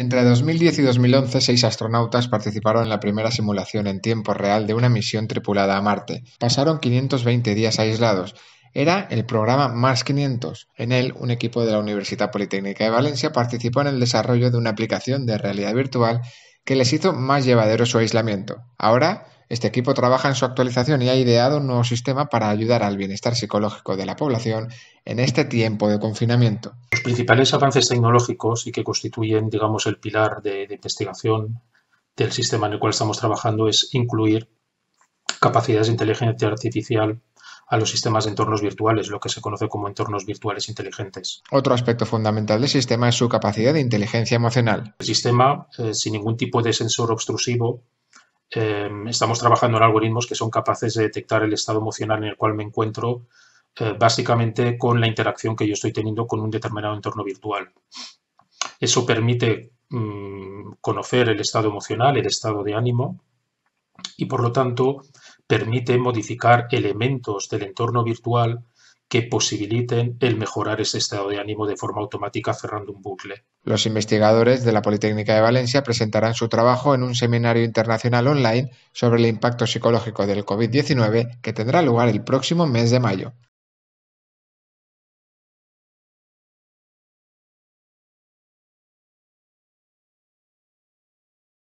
Entre 2010 y 2011, seis astronautas participaron en la primera simulación en tiempo real de una misión tripulada a Marte. Pasaron 520 días aislados. Era el programa más 500. En él, un equipo de la Universidad Politécnica de Valencia participó en el desarrollo de una aplicación de realidad virtual que les hizo más llevadero su aislamiento. Ahora, este equipo trabaja en su actualización y ha ideado un nuevo sistema para ayudar al bienestar psicológico de la población en este tiempo de confinamiento. Los principales avances tecnológicos y que constituyen, digamos, el pilar de, investigación del sistema en el cual estamos trabajando es incluir capacidades de inteligencia artificial a los sistemas de entornos virtuales, lo que se conoce como entornos virtuales inteligentes. Otro aspecto fundamental del sistema es su capacidad de inteligencia emocional. El sistema, eh, sin ningún tipo de sensor obstrusivo, Em, estamos trabajando en algoritmos que son capaces de detectar el estado emocional en el cual me encuentro eh, básicamente con la interacción que yo estoy teniendo con un determinado entorno virtual. Eso permite mm, conocer el estado emocional, el estado de ánimo y por lo tanto permite modificar elementos del entorno virtual que posibiliten el mejorar ese estado de ánimo de forma automática cerrando un bucle. Los investigadores de la Politécnica de Valencia presentarán su trabajo en un seminario internacional online sobre el impacto psicológico del COVID-19 que tendrá lugar el próximo mes de mayo.